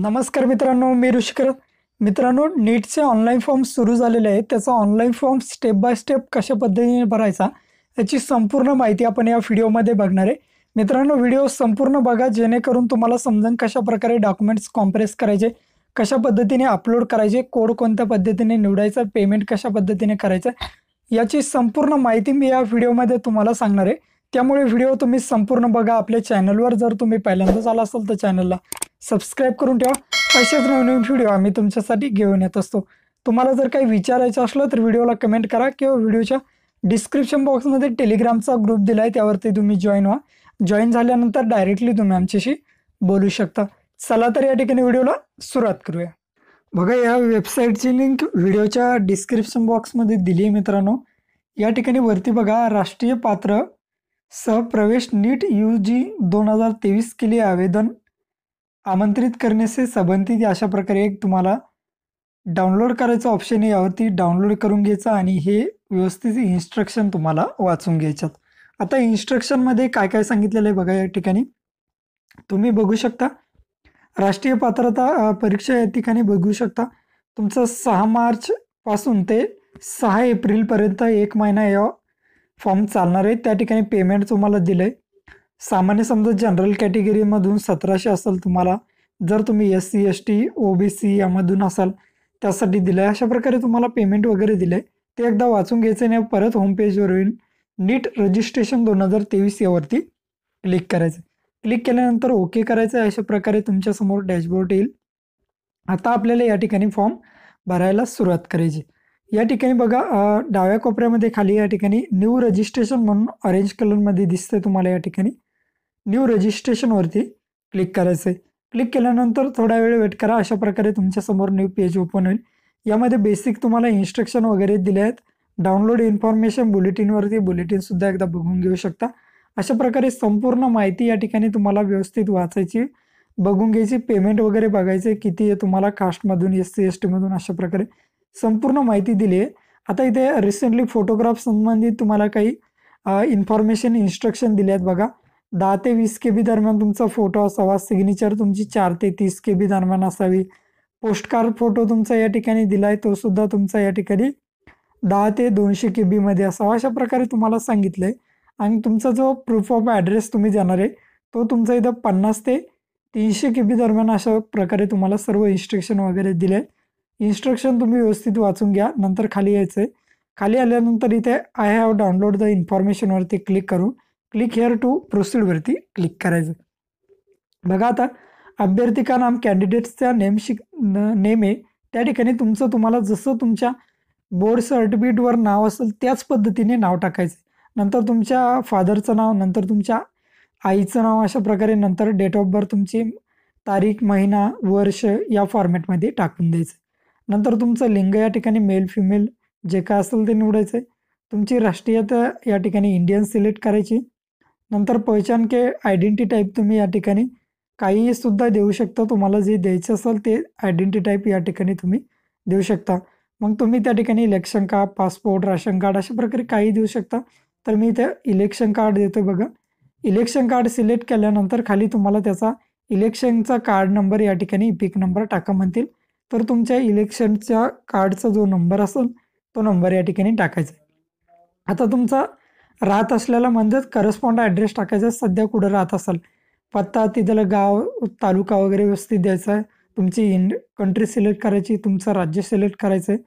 नमस्कार मित्रांनो मी ऋषिकर मित्रांनो नीटचे ऑनलाईन फॉर्म सुरू झालेले आहेत त्याचा online form step by step कशा पद्धतीने भरायचा याची संपूर्ण माहिती आपण या व्हिडिओमध्ये बघणार आहे मित्रांनो व्हिडिओ संपूर्ण बघा जेणेकरून तुम्हाला समजून कशा प्रकारे डॉक्युमेंट्स कॉम्प्रेस करायचे कशा पद्धतीने अपलोड करायचे कोड कोणत्या पद्धतीने निवडायचा पेमेंट कशा पद्धतीने करायचं याची संपूर्ण माहिती मी या व्हिडिओमध्ये तुम्हाला सांगणार आहे त्यामुळे व्हिडिओ तुम्ही संपूर्ण बघा आपल्या चॅनलवर जर तुम्ही पहिल्यांदाच आला असाल तर चॅनलला सबस्क्राईब करून ठेवा असेच नवनवीन व्हिडिओ आम्ही तुमच्यासाठी घेऊन येत असतो तुम्हाला जर काही विचारायचं असलं तर व्हिडिओला कमेंट करा किंवा व्हिडिओच्या डिस्क्रिप्शन बॉक्समध्ये टेलिग्रामचा ग्रुप दिला आहे त्यावरती तुम्ही जॉईन व्हा जॉईन झाल्यानंतर डायरेक्टली तुम्ही आमच्याशी बोलू शकता चला तर या ठिकाणी व्हिडिओला सुरुवात करूया बघा या वेबसाईटची लिंक व्हिडिओच्या डिस्क्रिप्शन बॉक्समध्ये दिली आहे मित्रांनो या ठिकाणी वरती बघा राष्ट्रीय पात्र सहप्रवेश नीट यू जी दोन हजार तेवीस के लिए आवेदन आमंत्रित करने से संबंधित अशा प्रकारे एक तुम्हाला डाउनलोड करायचं ऑप्शन यावरती डाउनलोड करून घ्यायचं आणि हे व्यवस्थित इन्स्ट्रक्शन तुम्हाला वाचून घ्यायच्यात आता इन्स्ट्रक्शनमध्ये काय काय सांगितलेलं आहे बघा या ठिकाणी तुम्ही बघू शकता राष्ट्रीय पात्रता परीक्षा या ठिकाणी बघू शकता तुमचं सहा मार्चपासून ते सहा एप्रिलपर्यंत एक महिना या फॉर्म चालणार आहे त्या ठिकाणी पेमेंट तुम्हाला दिलं आहे सामान्य समजा जनरल कॅटेगरीमधून सतराशे असेल तुम्हाला जर तुम्ही S C S T O B C यामधून असाल त्यासाठी दिलं आहे अशा प्रकारे तुम्हाला पेमेंट वगैरे दिलं आहे ते एकदा वाचून घ्यायचं आणि परत होमपेजवर येऊन नीट रजिस्ट्रेशन दोन हजार तेवीस यावरती क्लिक करायचं क्लिक केल्यानंतर ओके करायचं आहे अशा प्रकारे तुमच्यासमोर डॅशबोर्ड येईल आता आपल्याला या ठिकाणी फॉर्म भरायला सुरुवात करायची या ठिकाणी बघा डाव्या कोपऱ्यामध्ये खाली या ठिकाणी न्यू रजिस्ट्रेशन म्हणून ऑरेंज कलरमध्ये दिसतंय तुम्हाला या ठिकाणी न्यू रजिस्ट्रेशनवरती क्लिक करायचं आहे क्लिक केल्यानंतर थोडा वेळ वेट करा अशा प्रकारे तुमच्यासमोर न्यू पेज ओपन होईल यामध्ये बेसिक तुम्हाला इन्स्ट्रक्शन वगैरे दिले आहेत डाउनलोड इन्फॉर्मेशन बुलेटिनवरती बुलेटिनसुद्धा एकदा बघून घेऊ शकता अशा प्रकारे संपूर्ण माहिती या ठिकाणी तुम्हाला व्यवस्थित वाचायची बघून घ्यायची पेमेंट वगैरे बघायचे किती आहे तुम्हाला कास्टमधून एस सी एस टीमधून अशा प्रकारे संपूर्ण माहिती दिली आहे आता इथे रिसेंटली फोटोग्राफ संबंधित तुम्हाला काही इन्फॉर्मेशन इन्स्ट्रक्शन दिले आहेत बघा दहा ते वीस के बी दरम्यान तुमचा फोटो असावा सिग्नेचर तुमची चार ते तीस के बी दरम्यान असावी पोस्टकार्ड फोटो तुमचा या ठिकाणी दिला आहे तो सुद्धा तुमचा या ठिकाणी दहा ते दोनशे के बीमध्ये असावा अशा प्रकारे तुम्हाला सांगितलं आहे आणि तुमचा जो प्रूफ ऑफ ॲड्रेस तुम्ही देणार आहे तो तुमचा इथं पन्नास ते तीनशे के बी दरम्यान अशा प्रकारे तुम्हाला सर्व इन्स्ट्रक्शन वगैरे दिले इन्स्ट्रक्शन तुम्ही व्यवस्थित वाचून घ्या नंतर खाली यायचं आहे खाली आल्यानंतर इथे आय हॅव डाउनलोड द इन्फॉर्मेशनवरती क्लिक करून क्लिक हेअर टू प्रोसिडवरती क्लिक करायचं बघा आता अभ्यर्थिका नाम नाम नेम शिक नेम आहे त्या ठिकाणी तुमचं तुम्हाला जसं तुमच्या बोर्ड सर्टिफिकेटवर नाव असेल त्याच पद्धतीने नाव टाकायचं नंतर तुमच्या फादरचं नाव नंतर तुमच्या आईचं नाव अशा प्रकारे नंतर डेट ऑफ बर्थ तुमची तारीख महिना वर्ष या फॉर्मॅटमध्ये टाकून द्यायचं नंतर तुमचं लिंग या ठिकाणी मेल फिमेल जे काय असेल ते निवडायचं आहे तुमची राष्ट्रीयता या ठिकाणी इंडियन सिलेक्ट करायची नंतर पहिचान के आयडेंटिटी टाईप तुम्ही या ठिकाणी काही सुद्धा देऊ शकता तुम्हाला जे द्यायचं असेल ते आयडेंटिटी टाईप या ठिकाणी तुम्ही देऊ शकता मग तुम्ही त्या ठिकाणी election card passport ration card अशा प्रकारे काही देऊ शकता तर मी त्या इलेक्शन कार्ड देतो बघा इलेक्शन कार्ड सिलेक्ट केल्यानंतर खाली तुम्हाला त्याचा इलेक्शनचा कार्ड नंबर या ठिकाणी पिक नंबर टाका म्हणतील तर तुमच्या इलेक्शनच्या कार्डचा जो नंबर असेल तो नंबर या ठिकाणी टाकायचा आहे आता तुमचा राहत असलेला म्हणजेच करस्पॉन्ड ॲड्रेस टाकायचा आहे सध्या कुठं राहत असाल पत्ता तिथलं गाव तालुका वगैरे व्यवस्थित द्यायचा आहे तुमची इंड कंट्री सिलेक्ट करायची तुमचं राज्य सिलेक्ट करायचं आहे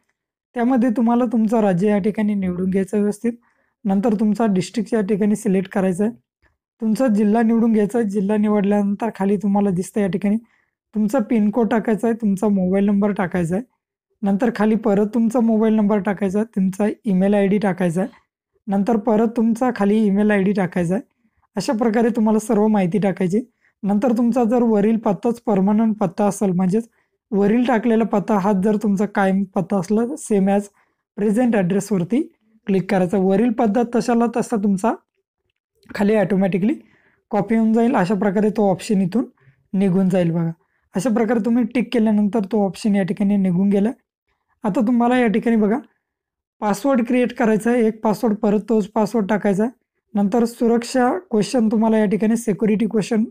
त्यामध्ये तुम्हाला तुमचं राज्य या ठिकाणी निवडून घ्यायचं व्यवस्थित नंतर तुमचा डिस्ट्रिक्ट या ठिकाणी सिलेक्ट करायचं आहे तुमचा जिल्हा निवडून घ्यायचा आहे जिल्हा निवडल्यानंतर खाली तुम्हाला दिसतं या ठिकाणी तुमचा पिनकोड टाकायचा आहे तुमचा मोबाईल नंबर टाकायचा आहे नंतर खाली परत तुमचा मोबाईल नंबर टाकायचा आहे तुमचा ईमेल आय डी टाकायचा आहे नंतर परत तुमचा खाली ईमेल आय डी टाकायचा आहे अशा प्रकारे तुम्हाला सर्व माहिती टाकायची नंतर तुमचा जर वरील पत्ताच परमनंट पत्ता असेल म्हणजेच वरील टाकलेला पत्ता हाच जर तुमचा कायम पत्ता असला सेम ॲज प्रेझेंट ॲड्रेसवरती क्लिक करायचा वरील पत्ता तशाला तसा तुमचा खाली ॲटोमॅटिकली कॉपी होऊन जाईल अशा प्रकारे तो ऑप्शन इथून निघून जाईल बघा अशा प्रकारे तुम्ही टिक केल्यानंतर तो ऑप्शन या ठिकाणी निघून गेला आता तुम्हाला या ठिकाणी बघा पासवर्ड क्रिएट करायचा आहे एक पासवर्ड परत तोच पासवर्ड टाकायचा आहे नंतर सुरक्षा क्वेश्चन तुम्हाला या ठिकाणी सेक्युरिटी क्वेश्चन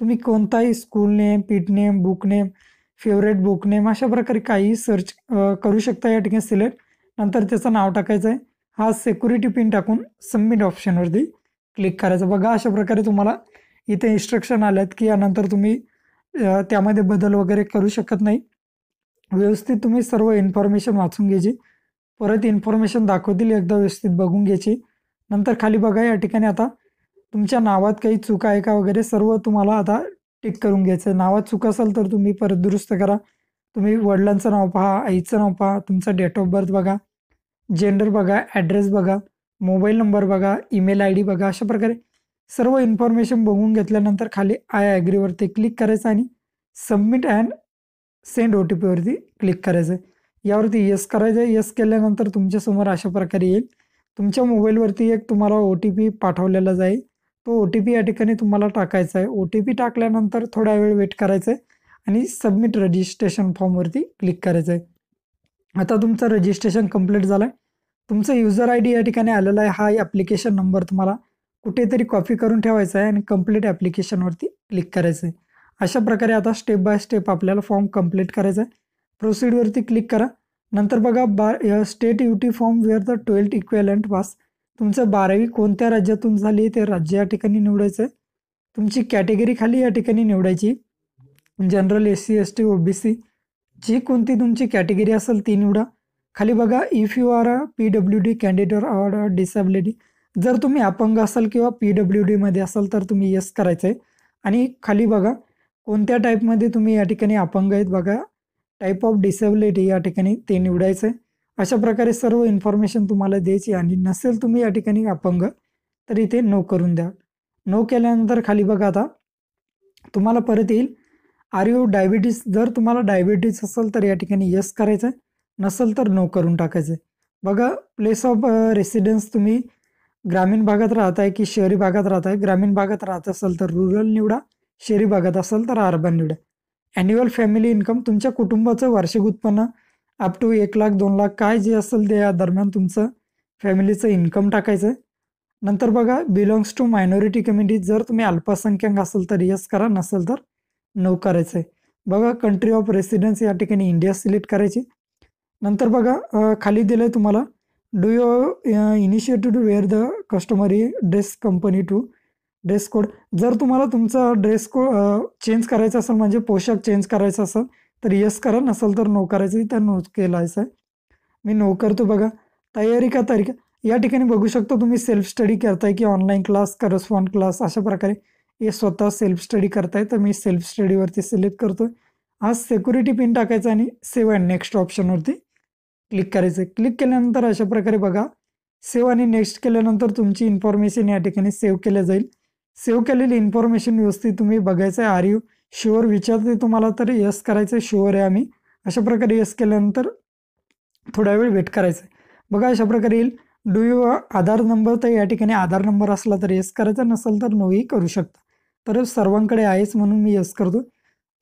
तुम्ही कोणताही school name pet name book name favourite book name अशा प्रकारे काही सर्च करू शकता या ठिकाणी सिलेक्ट नंतर त्याचं नाव टाकायचं आहे हा सेक्युरिटी पिन टाकून सबमिट ऑप्शनवरती क्लिक करायचं बघा अशा प्रकारे तुम्हाला इथे इन्स्ट्रक्शन आल्यात की यानंतर तुम्ही त्यामध्ये बदल वगैरे करू शकत नाही व्यवस्थित तुम्ही सर्व इन्फॉर्मेशन वाचून घ्यायची परत इन्फॉर्मेशन दाखवतील एकदा व्यवस्थित बघून घ्यायची नंतर खाली बघा या ठिकाणी आता तुमच्या नावात काही चुका आहे का वगैरे सर्व तुम्हाला आता टिक करून घ्यायचं नावात चूक असेल तर तुम्ही परत दुरुस्त करा तुम्ही वडिलांचं नाव पहा आईचं नाव पहा तुमचा डेट ऑफ बर्थ बघा जेंडर बघा ॲड्रेस बघा मोबाईल नंबर बघा ईमेल आय डी बघा अशा प्रकारे सर्व इन्फॉर्मेशन बघून घेतल्यानंतर खाली आय ॲग्रीवरती क्लिक करायचं आणि submit and send O T पीवरती क्लिक करायचं आहे यावरती यस करायचं आहे यस केल्यानंतर तुमच्यासमोर अशा प्रकारे येईल तुमच्या मोबाईलवरती एक तुम्हाला ओ टी पी पाठवलेला जाईल तो ओ टी पी या ठिकाणी तुम्हाला टाकायचा आहे ओ टी पी टाकल्यानंतर थोडा वेळ वेट करायचं आहे आणि सबमिट रजिस्ट्रेशन फॉर्मवरती क्लिक करायचं आहे आता तुमचं रजिस्ट्रेशन कंप्लीट झालं आहे तुमचं युजर आय डी या ठिकाणी आलेला आहे हा ॲप्लिकेशन नंबर तुम्हाला कुठेतरी कॉपी करून ठेवायचं आहे आणि कम्प्लीट ॲप्लिकेशनवरती क्लिक करायचं आहे अशा प्रकारे आता स्टेप बाय स्टेप आपल्याला फॉर्म कम्प्लीट करायचा आहे प्रोसिडवरती क्लिक करा नंतर बघा बार state UT form where the twelfth equivalent pass तुमचं बारावी कोणत्या राज्यातून झाली आहे ते राज्य या ठिकाणी निवडायचं आहे तुमची कॅटेगरी खाली या ठिकाणी निवडायची general S C S T O B C जी कोणती तुमची कॅटेगरी असेल ती निवडा खाली बघा if you are a P W D candidate or disability जर तुम्ही अपंग असाल किंवा पी डब्ल्यू डीमध्ये असाल तर तुम्ही येस करायचं आहे आणि खाली बघा कोणत्या टाईपमध्ये तुम्ही या ठिकाणी अपंग आहेत बघा टाईप ऑफ डिसेबिलिटी या ठिकाणी ते निवडायचं आहे अशा प्रकारे सर्व इन्फॉर्मेशन तुम्हाला द्यायची आणि नसेल तुम्ही या ठिकाणी अपंग तर इथे नो करून द्या नो केल्यानंतर खाली बघा आता तुम्हाला परत येईल आर यू डायबिटीस जर तुम्हाला डायबिटीस असेल तर या ठिकाणी यस करायचं नसेल तर नो करून टाकायचं बघा प्लेस ऑफ रेसिडेन्स तुम्ही ग्रामीण भागात राहत आहे की शहरी भागात राहत आहे ग्रामीण भागात राहत असेल तर रुरल निवडा शहरी भागात असेल तर अर्बन निवडा ॲन्युअल फॅमिली इन्कम तुमच्या कुटुंबाचं वार्षिक उत्पन्न अप टू एक लाख दोन लाख काय जे असेल त्या दरम्यान तुमचं फॅमिलीचं इन्कम टाकायचं नंतर बघा बिलॉंग्स टू मायनॉरिटी कम्युनिटी जर तुम्ही अल्पसंख्याक असाल तर यस करा नसेल तर नो करायचं आहे बघा कंट्री ऑफ रेसिडेन्स या ठिकाणी इंडिया सिलेक्ट करायची नंतर बघा खाली दिलं आहे तुम्हाला do you uh, to wear the customary customary company to dress code जर तुम्हाला तुमचा ड्रेस कोड चेंज करायचा असेल म्हणजे पोशाख चेंज करायचा असेल तर यस करा नसेल तर नो करायचं तर नो केलायचं आहे मी नो करतो बघा तयारी का तारीख या ठिकाणी बघू शकता तुम्ही सेल्फ स्टडी करताय की ऑनलाईन क्लास करस्पॉन्ड क्लास अशा प्रकारे हे स्वतः सेल्फ स्टडी करताय तर मी सेल्फ स्टडीवरती सिलेक्ट करतो आज सेक्युरिटी पिन टाकायचा आणि सेव्ह अँड नेक्स्ट ऑप्शनवरती क्लिक करायचं आहे क्लिक केल्यानंतर अशा प्रकारे बघा सेव्ह आणि नेक्स्ट केल्यानंतर तुमची इन्फॉर्मेशन या ठिकाणी सेव्ह केल्या जाईल सेव्ह केलेली इन्फॉर्मेशन व्यवस्थित तुम्ही बघायचं आहे आर यू शुअर विचारते तुम्हाला तर यस करायचं शुअर आहे आम्ही अशा प्रकारे यस केल्यानंतर थोडा वेळ वेट करायचं आहे बघा अशा प्रकारे येईल डू यू आधार नंबर तर या ठिकाणी आधार नंबर असला तर यस करायचा नसेल तर नोही करू शकता तर सर्वांकडे आहेच म्हणून मी यस करतो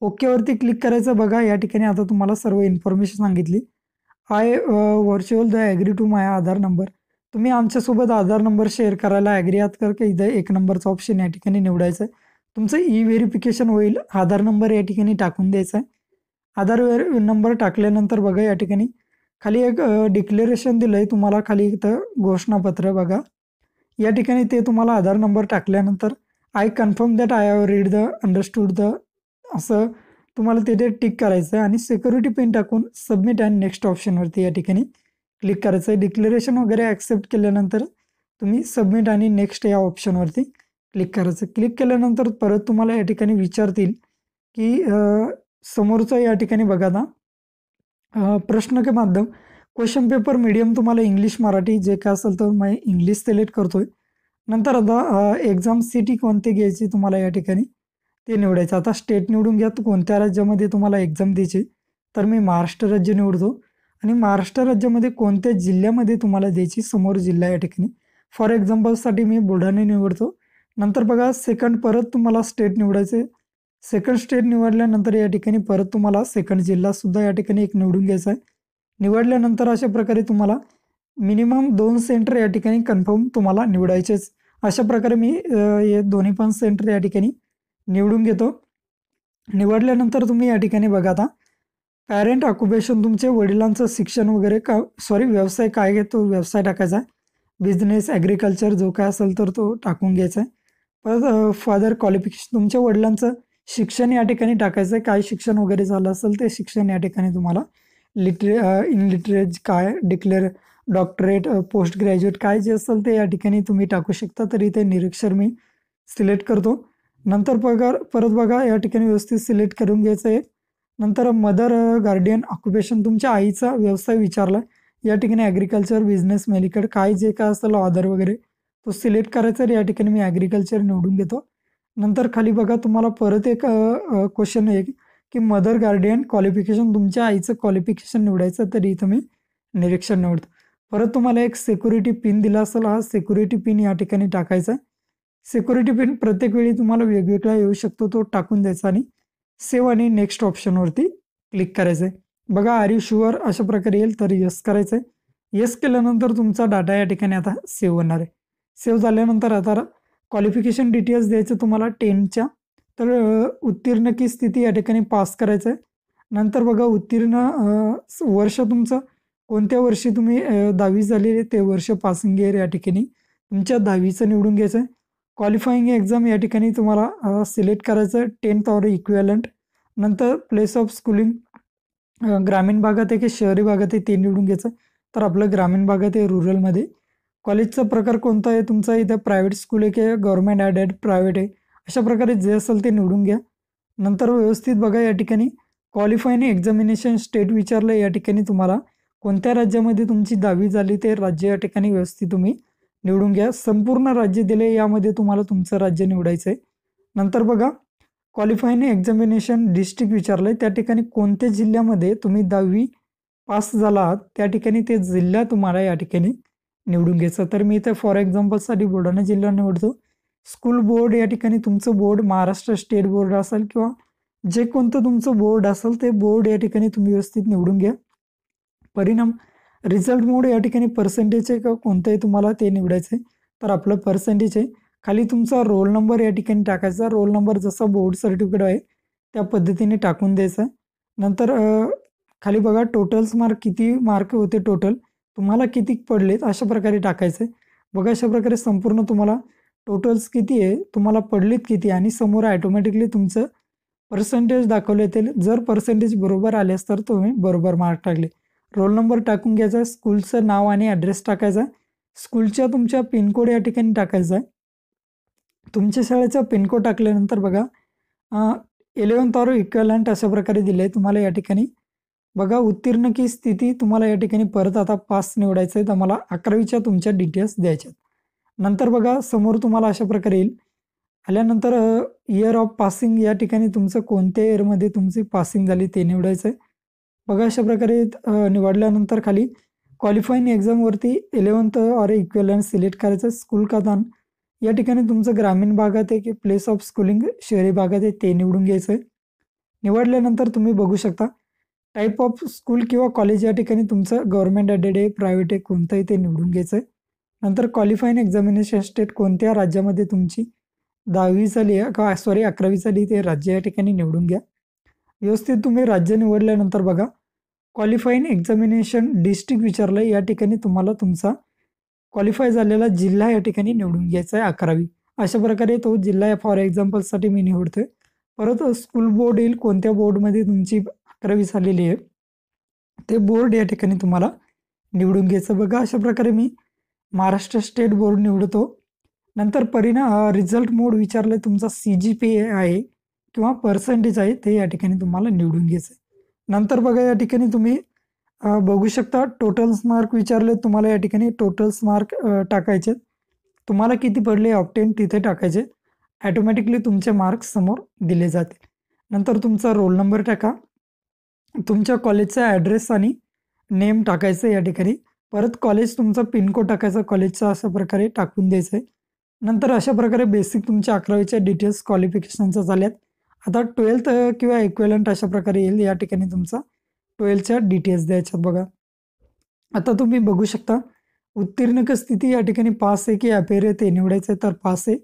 ओकेवरती क्लिक करायचं बघा या ठिकाणी आता तुम्हाला सर्व इन्फॉर्मेशन सांगितली I virtual the agree to my Aadhaar number तुम्ही आमच्यासोबत आधार नंबर शेअर करायला ॲग्री आहात कर की इथं एक नंबरचा ऑप्शन या ठिकाणी निवडायचं आहे तुमचं ई व्हेरिफिकेशन होईल आधार नंबर या ठिकाणी टाकून द्यायचा आहे आधार वेर नंबर टाकल्यानंतर बघा या ठिकाणी खाली एक डिक्लेरेशन दिलं आहे तुम्हाला खाली इथं घोषणापत्र बघा या ठिकाणी ते तुम्हाला आधार नंबर टाकल्यानंतर I confirm that I have read the understood the असं तुम्हाला तिथे टिक करायचं आहे आणि सिक्युरिटी पिन टाकून सबमिट आणि नेक्स्ट ऑप्शनवरती या ठिकाणी क्लिक करायचं आहे डिक्लेरेशन वगैरे ॲक्सेप्ट केल्यानंतर तुम्ही सबमिट आणि नेक्स्ट या ऑप्शनवरती क्लिक करायचं क्लिक केल्यानंतर परत तुम्हाला या ठिकाणी विचारतील की समोरचा या ठिकाणी बघा ना प्रश्न के माध्यम क्वेश्चन पेपर मीडियम तुम्हाला इंग्लिश मराठी जे काय असेल तर मी इंग्लिश सिलेक्ट करतो आहे नंतर आता एक्झाम सिटी कोणती घ्यायची तुम्हाला या ठिकाणी ते निवडायचं आता स्टेट निवडून घ्या कोणत्या राज्यामध्ये तुम्हाला एक्झाम द्यायची तर मी महाराष्ट्र राज्य निवडतो आणि महाराष्ट्र राज्यामध्ये कोणत्या जिल्ह्यामध्ये तुम्हाला द्यायची समोर जिल्हा या ठिकाणी फॉर एक्झाम्पलसाठी मी बुलढाणे निवडतो नंतर बघा सेकंड परत तुम्हाला स्टेट निवडायचे सेकंड स्टेट निवडल्यानंतर या ठिकाणी परत तुम्हाला सेकंड जिल्हासुद्धा या ठिकाणी एक निवडून घ्यायचा आहे निवडल्यानंतर अशा प्रकारे तुम्हाला मिनिमम दोन सेंटर या ठिकाणी कन्फर्म तुम्हाला निवडायचेच अशा प्रकारे मी हे दोन्ही पण सेंटर या ठिकाणी निवडून घेतो निवडल्यानंतर तुम्ही या ठिकाणी बघा आता पॅरेंट ऑक्युपेशन तुमचे वडिलांचं शिक्षण वगैरे का सॉरी व्यवसाय काय तो व्यवसाय टाकायचा आहे बिझनेस ॲग्रिकल्चर जो काय असेल तर तो टाकून घ्यायचा आहे परत फादर क्वालिफिकेशन तुमच्या वडिलांचं शिक्षण या ठिकाणी टाकायचं आहे काय शिक्षण वगैरे झालं असेल ते शिक्षण या ठिकाणी तुम्हाला लिटरे इन लिटरेज काय डिक्लेअर डॉक्टरेट पोस्ट ग्रॅज्युएट काय जे असेल ते या ठिकाणी तुम्ही टाकू शकता तरी ते निरीक्षर मी सिलेक्ट करतो नंतर पगार परत बघा या ठिकाणी व्यवस्थित सिलेक्ट करून घ्यायचं आहे नंतर मदर गार्डियन ऑक्युपेशन तुमच्या आईचा व्यवसाय विचारला या ठिकाणी ॲग्रिकल्चर बिझनेस मेलिकड काय जे काय असतं ऑदर वगैरे तो सिलेक्ट करायचा या ठिकाणी मी ॲग्रिकल्चर निवडून घेतो नंतर खाली बघा तुम्हाला परत एक क्वेश्चन आहे की मदर गार्डियन क्वालिफिकेशन तुमच्या आईचं क्वालिफिकेशन निवडायचं तरी इथं मी निरीक्षण निवडतो परत तुम्हाला एक सिक्युरिटी पिन दिला असेल हा सिक्युरिटी पिन या ठिकाणी टाकायचा आहे सिक्युरिटी पिन प्रत्येक वेळी तुम्हाला वेगवेगळा येऊ शकतो तो टाकून द्यायचा आणि सेव्ह आणि नेक्स्ट ऑप्शनवरती क्लिक करायचं आहे बघा आर यू शुअर अशा प्रकारे येईल तर यस करायचं आहे यस केल्यानंतर तुमचा डाटा या ठिकाणी आता सेव्ह होणार आहे सेव्ह झाल्यानंतर आता क्वालिफिकेशन डिटेल्स द्यायचं तुम्हाला टेनच्या तर उत्तीर्ण की स्थिती या ठिकाणी पास करायचं आहे नंतर बघा उत्तीर्ण वर्ष तुमचं कोणत्या वर्षी तुम्ही दहावी झालेली ते वर्ष पासिंग इयर या ठिकाणी तुमच्या दहावीचं निवडून घ्यायचं आहे क्वालिफाईंग एक्झाम या ठिकाणी तुम्हाला सिलेक्ट करायचं टेन्थ ऑर इक्वेलंट नंतर प्लेस ऑफ स्कूलिंग ग्रामीण भागात आहे की शहरी भागात आहे ते निवडून घ्यायचं तर आपलं ग्रामीण भागात आहे रुरलमध्ये कॉलेजचा प्रकार कोणता आहे तुमचा इथं प्रायव्हेट स्कूल आहे की गव्हर्मेंट ॲडेड प्रायव्हेट आहे अशा प्रकारे जे असेल ते निवडून घ्या नंतर व्यवस्थित बघा या ठिकाणी क्वालिफाईन एक्झामिनेशन स्टेट विचारलं या ठिकाणी तुम्हाला कोणत्या राज्यामध्ये तुमची दहावी झाली ते राज्य या ठिकाणी व्यवस्थित तुम्ही निवडून घ्या संपूर्ण राज्य दिले यामध्ये तुम्हाला तुमचं राज्य निवडायचं आहे नंतर बघा क्वालिफाईंग एक्झामिनेशन डिस्ट्रिक्ट विचारलं आहे त्या ठिकाणी कोणत्या जिल्ह्यामध्ये तुम्ही दहावी पास झाला आहात त्या ठिकाणी ते जिल्हा तुम्हाला या ठिकाणी निवडून घ्यायचं तर मी इथे फॉर एक्झाम्पलसाठी बुलढाणा जिल्हा निवडतो स्कूल बोर्ड या ठिकाणी तुमचं बोर्ड महाराष्ट्र स्टेट बोर्ड असेल किंवा जे कोणतं तुमचं बोर्ड असेल ते बोर्ड या ठिकाणी तुम्ही व्यवस्थित निवडून घ्या परिणाम रिझल्ट मोड या ठिकाणी पर्सेंटेज आहे का कोणतंही तुम्हाला ते निवडायचं आहे तर आपलं पर्सेंटेज आहे खाली तुमचा रोल नंबर या ठिकाणी टाकायचा रोल नंबर जसा बोर्ड सर्टिफिकेट आहे त्या पद्धतीने टाकून द्यायचा नंतर खाली बघा टोटल्स मार्क किती मार्क होते टोटल तुम्हाला किती पडलेत अशा प्रकारे टाकायचं आहे बघा अशा प्रकारे संपूर्ण तुम्हाला टोटल्स किती आहे तुम्हाला पडलेत किती आणि समोर ॲटोमॅटिकली तुमचं पर्सेंटेज दाखवले येतील जर पर्सेंटेज बरोबर आल्यास तर तुम्ही बरोबर मार्क टाकले रोल नंबर टाकून घ्यायचा स्कूलचं नाव आणि ॲड्रेस टाकायचा स्कूलच्या तुमच्या पिनकोड या ठिकाणी टाकायचा आहे तुमच्या शाळेचा पिनकोड टाकल्यानंतर बघा इलेवन्थ ऑर इक्वलंट अशा प्रकारे दिलं आहे तुम्हाला या ठिकाणी बघा उत्तीर्ण की स्थिती तुम्हाला या ठिकाणी परत आता पास निवडायचं आहे तर मला अकरावीच्या तुमच्या डिटेल्स द्यायच्या नंतर बघा समोर तुम्हाला अशा प्रकारे येईल आल्यानंतर इयर ऑफ पासिंग या ठिकाणी तुमचं कोणत्या इयरमध्ये तुमची पासिंग झाली ते निवडायचं आहे बघा अशा प्रकारे निवडल्यानंतर खाली क्वालिफाईंग एक्झामवरती इलेवन्थ ऑर इक्वेलन्स सिलेक्ट करायचं स्कूल का या ठिकाणी तुमचं ग्रामीण भागात आहे की प्लेस ऑफ स्कूलिंग शहरी भागात आहे ते निवडून घ्यायचं आहे निवडल्यानंतर तुम्ही बघू शकता टाईप ऑफ स्कूल किंवा कॉलेज या ठिकाणी तुमचं गव्हर्मेंट एडेड आहे प्रायव्हेट आहे कोणतंही ते निवडून घ्यायचं आहे नंतर क्वालिफाईंग एक्झामिनेशन स्टेट कोणत्या राज्यामध्ये तुमची दहावी झाली का सॉरी अकरावी झाली ते राज्य या ठिकाणी निवडून घ्या व्यवस्थित तुम्ही राज्य निवडल्यानंतर बघा क्वालिफाईंग एक्झामिनेशन डिस्ट्रिक्ट विचारलं या ठिकाणी तुम्हाला तुमचा क्वालिफाय झालेला जिल्हा या ठिकाणी निवडून घ्यायचा आहे अकरावी अशा प्रकारे तो जिल्हा फॉर एक्झाम्पलसाठी मी निवडतो आहे परत स्कूल बोर्ड येईल कोणत्या बोर्डमध्ये तुमची अकरावी झालेली आहे ते बोर्ड या ठिकाणी तुम्हाला निवडून घ्यायचं बघा अशा प्रकारे मी महाराष्ट्र स्टेट बोर्ड निवडतो नंतर परिणाम रिझल्ट मोड विचारलं तुमचा सी जी पी ए आहे किंवा पर्सेंटेज आहे ते या ठिकाणी तुम्हाला निवडून घ्यायचं आहे नंतर बघा या ठिकाणी तुम्ही बघू शकता टोटल्स मार्क विचारले तुम्हाला या ठिकाणी टोटल्स मार्क टाकायचे तुम्हाला किती पडले ऑप्टेन तिथे टाकायचे ॲटोमॅटिकली तुमचे मार्क्स समोर दिले जातील नंतर तुमचा रोल नंबर टाका तुमच्या कॉलेजचा ॲड्रेस आणि नेम टाकायचं या ठिकाणी परत कॉलेज तुमचा पिनकोड टाकायचा कॉलेजचा अशा प्रकारे टाकून द्यायचं आहे नंतर अशा प्रकारे बेसिक तुमच्या अकरावीच्या डिटेल्स क्वालिफिकेशनच्या झाल्यात आता ट्वेल्थ किंवा इक्वेलंट अशा प्रकारे येईल या ठिकाणी तुमचा ट्वेल्थच्या डी टी एस द्यायच्यात बघा आता तुम्ही बघू शकता उत्तीर्णक स्थिती या ठिकाणी पास आहे की अपेर ते निवडायचं आहे तर पास आहे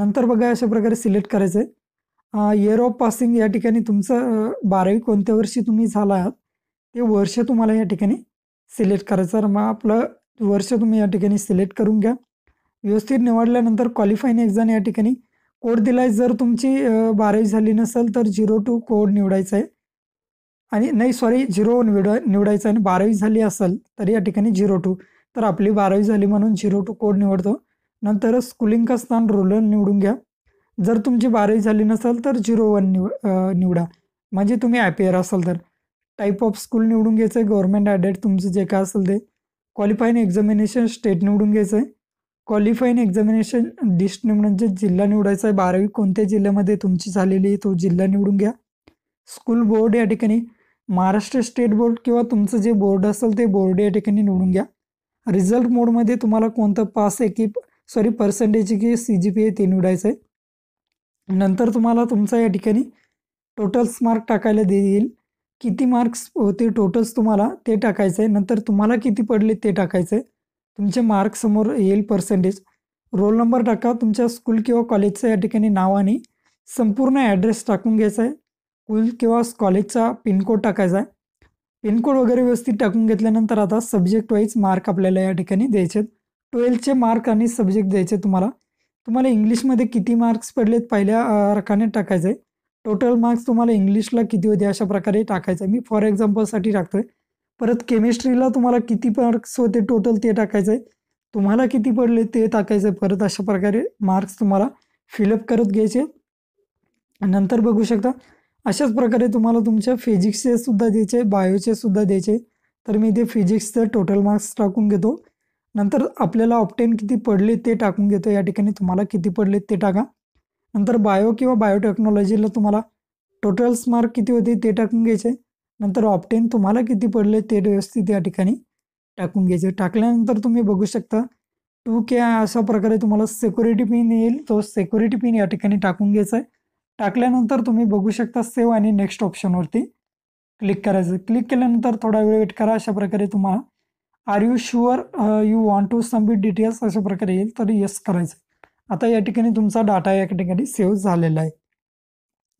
नंतर बघा अशा प्रकारे सिलेक्ट करायचं आहे इयर ऑफ पासिंग या ठिकाणी तुमचं बारावी कोणत्या वर्षी तुम्ही झाला आहात ते वर्ष तुम्हाला या ठिकाणी सिलेक्ट करायचं तर मग आपलं वर्ष तुम्ही या ठिकाणी सिलेक्ट करून घ्या व्यवस्थित निवडल्यानंतर क्वालिफाईंग एक्झाम या ठिकाणी कोड दिलाय जर तुमची बारावी झाली नसेल तर झिरो टू कोड निवडायचा आहे आणि नाही सॉरी झिरो वन निवड निवडायचा आणि बारावी झाली असेल तर या ठिकाणी झिरो टू तर आपली बारावी झाली म्हणून झिरो टू कोड निवडतो नंतर स्कुलिंग का स्थान रोलर निवडून घ्या जर तुमची बारावी झाली नसेल तर झिरो वन निव निवडा म्हणजे तुम्ही आय असाल तर टाईप ऑफ स्कूल निवडून घ्यायचं आहे गव्हर्मेंट ॲडेड तुमचं जे काय असेल ते क्वालिफाईन एक्झामिनेशन स्टेट निवडून घ्यायचं आहे क्वालिफाईंग एक्झामिनेशन लिस्ट म्हणजे जिल्हा निवडायचा आहे बारावी कोणत्या जिल्ह्यामध्ये तुमची झालेली आहे तो जिल्हा निवडून घ्या स्कूल बोर्ड या ठिकाणी महाराष्ट्र स्टेट बोर्ड किंवा तुमचं जे बोर्ड असेल ते बोर्ड या ठिकाणी निवडून घ्या रिझल्ट मोडमध्ये तुम्हाला कोणतं पास आहे की सॉरी पर्सेंटेज की सी जी पी आहे ते निवडायचं आहे नंतर तुम्हाला तुमचा या ठिकाणी टोटल्स मार्क टाकायला देईल किती मार्क्स होते टोटल्स तुम्हाला ते टाकायचं आहे नंतर तुम्हाला किती पडले ते टाकायचं आहे तुमचे समोर येईल पर्सेंटेज रोल नंबर टाका तुमच्या स्कूल किंवा कॉलेजचं या ठिकाणी नाव आणि संपूर्ण ॲड्रेस टाकून घ्यायचा आहे स्कूल किंवा कॉलेजचा पिनकोड टाकायचा आहे पिनकोड वगैरे व्यवस्थित टाकून घेतल्यानंतर आता सब्जेक्ट वाईज मार्क आपल्याला या ठिकाणी द्यायचे आहेत ट्वेल्थचे मार्क आणि सब्जेक्ट द्यायचे तुम्हाला तुम्हाला इंग्लिशमध्ये किती मार्क्स पडलेत पहिल्या रकाने टाकायचे टोटल मार्क्स तुम्हाला इंग्लिशला किती होते अशा प्रकारे टाकायचं आहे मी फॉर एक्झाम्पलसाठी टाकतो आहे परत केमिस्ट्रीला तुम्हाला किती मार्क्स होते टोटल ते टाकायचं आहे तुम्हाला किती पडले ते टाकायचं आहे परत अशा प्रकारे मार्क्स तुम्हाला फिलअप करत घ्यायचे नंतर बघू शकता अशाच प्रकारे तुम्हाला तुमच्या फिजिक्सचे सुद्धा द्यायचे बायोचे सुद्धा द्यायचे तर मी इथे फिजिक्सचं टोटल मार्क्स टाकून घेतो नंतर आपल्याला ऑप्टेन किती पडले ते टाकून घेतो या ठिकाणी तुम्हाला किती पडले ते टाका नंतर बायो किंवा बायोटेक्नॉलॉजीला तुम्हाला टोटल्स मार्क किती होते ते टाकून घ्यायचे नंतर ऑप्टेन तुम्हाला किती पडले ते व्यवस्थित या ठिकाणी टाकून घ्यायचे टाकल्यानंतर तुम्ही बघू शकता टू के अशा प्रकारे तुम्हाला सेक्युरिटी पिन येईल तो सेक्युरिटी पिन या ठिकाणी टाकून घ्यायचा आहे टाकल्यानंतर तुम्ही बघू शकता सेव्ह आणि नेक्स्ट ऑप्शनवरती क्लिक करायचं क्लिक केल्यानंतर थोडा वेळ वेट करा अशा प्रकारे तुम्हाला are you sure you want to submit details अशा प्रकारे येईल तर येस करायचं आता या ठिकाणी तुमचा डाटा या ठिकाणी सेव्ह झालेला आहे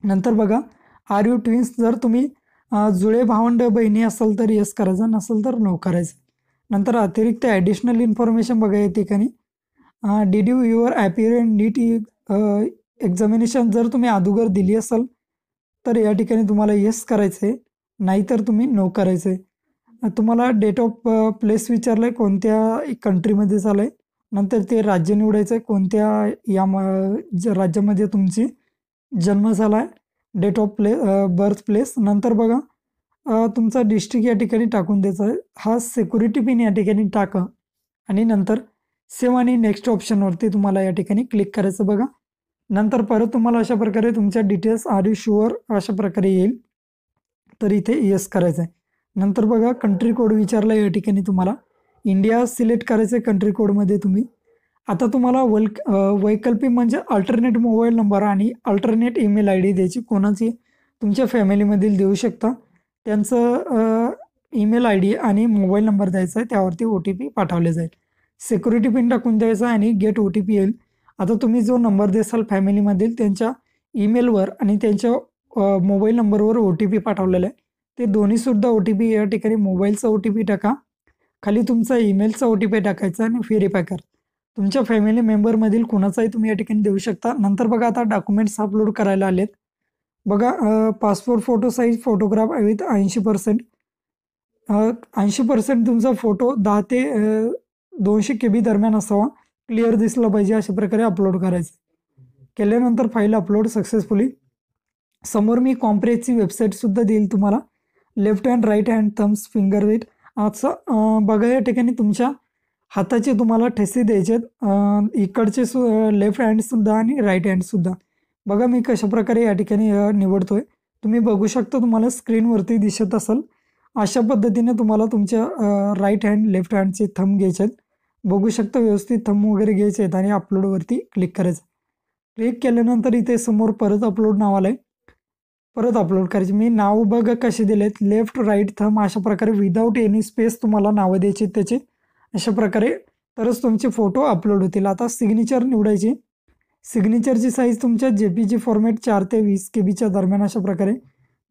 नंतर बघा आर यू ट्विन्स जर तुम्ही जुळे भावंड बहिणी असेल तर यस करायचं नसेल तर नो करायचं नंतर अतिरिक्त ॲडिशनल इन्फॉर्मेशन बघा या ठिकाणी did you your appear NEET examination जर तुम्ही अदोगर दिली असाल तर या ठिकाणी तुम्हाला येस करायचं आहे नाहीतर तुम्ही नो करायचं आहे तुम्हाला डेट ऑफ प्लेस विचारलं आहे कोणत्या कंट्रीमध्ये झालं आहे नंतर ते राज्य निवडायचं आहे कोणत्या या म राज्यामध्ये तुमची जन्म झाला आहे date of play birth place नंतर बघा तुमचा डिस्ट्रिक्ट या ठिकाणी टाकून द्यायचा आहे हा सिक्युरिटी पिन या ठिकाणी टाका आणि नंतर सेव्ह आणि नेक्स्ट ऑप्शनवरती तुम्हाला या ठिकाणी क्लिक करायचं बघा नंतर परत तुम्हाला अशा प्रकारे तुमच्या डिटेल्स आर यू शुअर अशा प्रकारे येईल तर इथे येस करायचं आहे नंतर बघा कंट्री कोड विचारला या ठिकाणी तुम्हाला इंडिया सिलेक्ट करायचं आहे कंट्री कोडमध्ये तुम्ही आता तुम्हाला वल वैकल्पिक म्हणजे अल्टरनेट मोबाईल नंबर आणि अल्टरनेट ईमेल आय डी द्यायची कोणाची तुमच्या फॅमिलीमधील देऊ शकता त्यांचं ईमेल आय डी आणि मोबाईल नंबर द्यायचा आहे त्यावरती ओ टी पी पाठवले जाईल सिक्युरिटी पिन टाकून द्यायचा आणि गेट ओ टी पी येईल आता तुम्ही जो नंबर देसाल फॅमिलीमधील त्यांच्या ईमेलवर आणि त्यांच्या मोबाईल नंबरवर ओ टी पी पाठवलेला आहे ते दोन्हीसुद्धा ओ टी पी या ठिकाणी मोबाईलचा ओ टी पी टाका खाली तुमचा ईमेलचा ओ टी पी टाकायचा आणि व्हेरीफाय करा तुमच्या फॅमिली मेंबरमधील कोणाचाही तुम्ही या ठिकाणी देऊ शकता नंतर बघा आता डॉक्युमेंट्स अपलोड करायला आलेत बघा passport photo size photograph with ऐंशी पर्सेंट ऐंशी पर्सेंट तुमचा फोटो दहा ते दोनशे के बी दरम्यान असावा क्लिअर दिसला पाहिजे अशा प्रकारे अपलोड करायचं केल्यानंतर फाईल अपलोड सक्सेसफुली समोर मी कॉम्प्रेसची वेबसाईटसुद्धा देईल तुम्हाला left hand right hand thumbs finger weight असं बघा या ठिकाणी तुमच्या हाताचे तुम्हाला ठेसे द्यायचे आहेत इकडचे सु लेफ्ट हँडसुद्धा आणि राईट हँडसुद्धा बघा मी कशाप्रकारे या ठिकाणी निवडतो आहे तुम्ही बघू शकता तुम्हाला स्क्रीनवरती दिसत असेल अशा पद्धतीने तुम्हाला तुमच्या राईट हँड लेफ्ट हँडचे थंब घ्यायचे आहेत बघू शकता व्यवस्थित थंब वगैरे घ्यायचे आहेत आणि अपलोडवरती क्लिक करायचं क्लिक केल्यानंतर इथे समोर परत अपलोड नाव आलं आहे परत अपलोड करायचे मी नाव बघा कसे दिले आहेत लेफ्ट राईट थंब अशा प्रकारे विदाऊट एनी स्पेस तुम्हाला नावं द्यायची त्याचे अशा प्रकारे तरच तुमचे फोटो अपलोड होतील आता सिग्नेचर निवडायचे सिग्नेचरची साईज तुमच्या जे पी जी फॉर्मॅट चार ते वीस के बीच्या दरम्यान अशा प्रकारे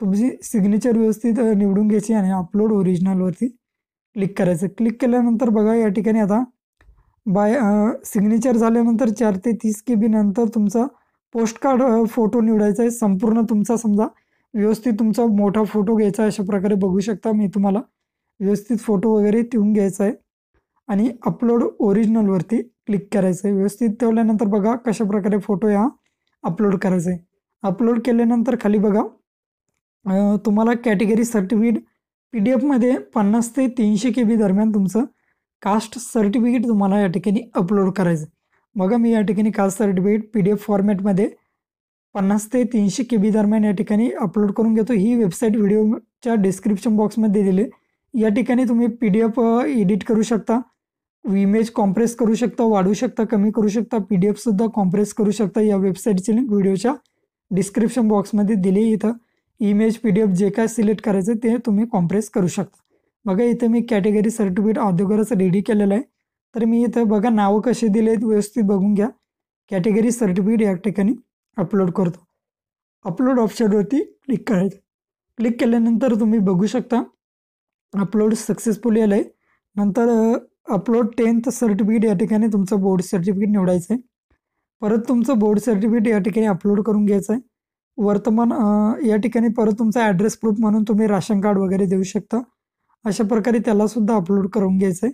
तुमची सिग्नेचर व्यवस्थित निवडून घ्यायची आणि अपलोड ओरिजिनलवरती क्लिक करायचं क्लिक केल्यानंतर बघा या ठिकाणी आता बाय सिग्नेचर झाल्यानंतर चार ते तीस के बी नंतर तुमचा पोस्ट कार्ड फोटो निवडायचा आहे संपूर्ण तुमचा समजा व्यवस्थित तुमचा मोठा फोटो घ्यायचा आहे अशा प्रकारे बघू शकता मी तुम्हाला व्यवस्थित फोटो वगैरे देऊन घ्यायचा आहे आणि अपलोड ओरिजिनलवरती क्लिक करायचं आहे व्यवस्थित ठेवल्यानंतर बघा कशाप्रकारे फोटो या अपलोड करायचे आहे अपलोड केल्यानंतर खाली बघा तुम्हाला कॅटेगरी सर्टिफिकेट पी डी एफमध्ये पन्नास ते तीनशे के बी दरम्यान तुमचं कास्ट सर्टिफिकेट तुम्हाला या ठिकाणी अपलोड करायचं बघा मी या ठिकाणी caste certificate P D F फॉर्मॅटमध्ये पन्नास ते तीनशे के बी दरम्यान या ठिकाणी अपलोड करून घेतो ही वेबसाईट व्हिडिओच्या डिस्क्रिप्शन बॉक्समध्ये दिली या ठिकाणी तुम्ही पी डी एफ एडिट करू शकता इमेज कॉम्प्रेस करू शकता वाढू शकता कमी करू शकता पी डी एफसुद्धा कॉम्प्रेस करू शकता या वेबसाईटची लिंक व्हिडिओच्या डिस्क्रिप्शन बॉक्समध्ये दिली इथं इमेज पी डी एफ जे काय सिलेक्ट करायचं ते तुम्ही कॉम्प्रेस करू शकता बघा इथं मी कॅटेगरी सर्टिफिकेट अगोदरच रेडी केलेलं आहे तर मी इथं बघा नावं कसे दिले आहेत व्यवस्थित बघून घ्या कॅटेगरी सर्टिफिकेट या ठिकाणी अपलोड करतो अपलोड ऑप्शनवरती क्लिक करायचं क्लिक केल्यानंतर तुम्ही बघू शकता अपलोड सक्सेसफुली आलं आहे नंतर अपलोड टेन्थ सर्टिफिकेट या ठिकाणी तुमचं बोर्ड सर्टिफिकेट निवडायचं आहे परत तुमचं बोर्ड सर्टिफिकेट या ठिकाणी अपलोड करून घ्यायचं आहे वर्तमान या ठिकाणी परत तुमचा ॲड्रेस प्रूफ म्हणून तुम्ही राशन कार्ड वगैरे देऊ शकता अशा प्रकारे त्यालासुद्धा अपलोड करून घ्यायचं आहे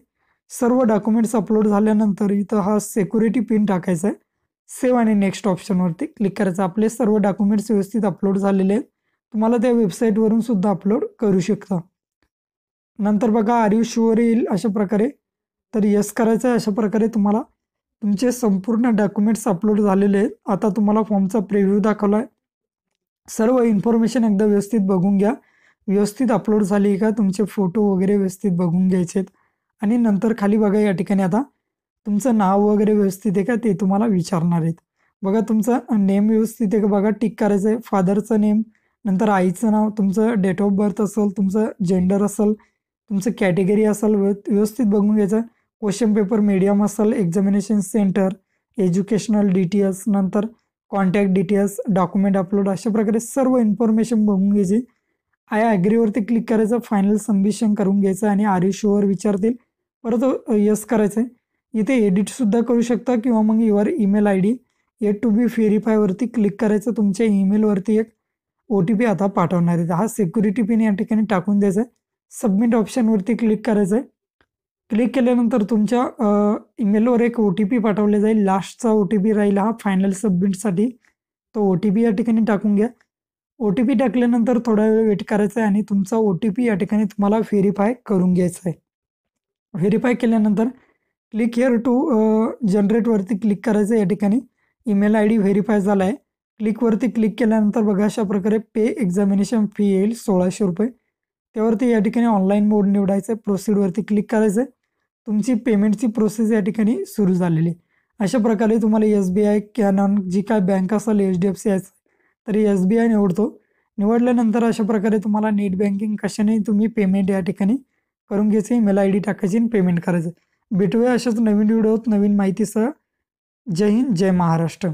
सर्व डॉक्युमेंट्स अपलोड झाल्यानंतर इथं हा सेक्युरिटी पिन टाकायचा आहे सेव्ह आणि नेक्स्ट ऑप्शनवरती क्लिक करायचं आपले सर्व डॉक्युमेंट्स व्यवस्थित अपलोड झालेले आहेत तुम्हाला त्या वेबसाईटवरून सुद्धा अपलोड करू शकता नंतर बघा आर यू शुअर येईल अशा प्रकारे तर यस करायचं आहे अशा प्रकारे तुम्हाला तुमचे संपूर्ण डॉक्युमेंट्स अपलोड झालेले आहेत आता तुम्हाला फॉर्मचा प्रिव्ह्यू दाखवला आहे सर्व इन्फॉर्मेशन एकदा व्यवस्थित बघून घ्या व्यवस्थित अपलोड झाली आहे का तुमचे फोटो वगैरे व्यवस्थित बघून घ्यायचे आहेत आणि नंतर खाली बघा या ठिकाणी आता तुमचं नाव वगैरे व्यवस्थित आहे का ते तुम्हाला विचारणार आहेत बघा तुमचं नेम व्यवस्थित आहे का बघा टिक करायचं आहे फादरचं नेम नंतर आईचं नाव तुमचं डेट ऑफ बर्थ असेल तुमचं जेंडर असेल तुमचं कॅटेगरी असेल व्यवस्थित बघून घ्यायचं क्वेश्चन पेपर मीडियम असेल एक्झामिनेशन सेंटर एज्युकेशनल डिटेल्स नंतर कॉन्टॅक्ट डिटेल्स डॉक्युमेंट अपलोड अशा प्रकारे सर्व इन्फॉर्मेशन बघून घ्यायची आय ॲग्रीवरती क्लिक करायचं फायनल सबमिशन करून घ्यायचं आणि आर यू शोवर विचारतील परत यस करायचं आहे इथे एडिटसुद्धा करू शकता किंवा मग your email I D at to be फेरीफायवरती क्लिक करायचं तुमच्या ईमेलवरती एक ओ टी पी आता पाठवणार आहे हा सिक्युरिटी पिन या ठिकाणी टाकून द्यायचा आहे सबमिट ऑप्शनवरती क्लिक करायचं आहे क्लिक केल्यानंतर तुमच्या ईमेलवर एक ओ टी पी पाठवले जाईल लास्टचा ओ टी पी राहील हा फायनल सबमिटसाठी तो ओ टी पी या ठिकाणी टाकून घ्या ओ टी पी टाकल्यानंतर थोडा वेळ वेट करायचा आहे आणि तुमचा ओ टी पी या ठिकाणी तुम्हाला व्हेरीफाय करून घ्यायचा आहे व्हेरीफाय केल्यानंतर क्लिक हेअर टू जनरेटवरती क्लिक करायचं या ठिकाणी ईमेल आय डी व्हेरीफाय झाला आहे क्लिकवरती क्लिक केल्यानंतर बघा अशा प्रकारे पे एक्झामिनेशन फी येईल सोळाशे रुपये त्यावरती या ठिकाणी ऑनलाईन मोड निवडायचं आहे प्रोसिडवरती क्लिक करायचं आहे तुमची पेमेंटची प्रोसेस या ठिकाणी सुरू झालेली अशा प्रकारे तुम्हाला एस बी आय कॅनॉन जी काय बँक असेल एच डी एफ सी आहे तरी एस बी आय निवडतो निवडल्यानंतर अशा प्रकारे तुम्हाला नेट बँकिंग कशाने तुम्ही पेमेंट या ठिकाणी करून घ्यायचं ईमेल आय डी टाकायची आणि पेमेंट करायचं भेटूया अशाच नवीन व्हिडिओत नवीन माहितीसह जय हिंद जय महाराष्ट्र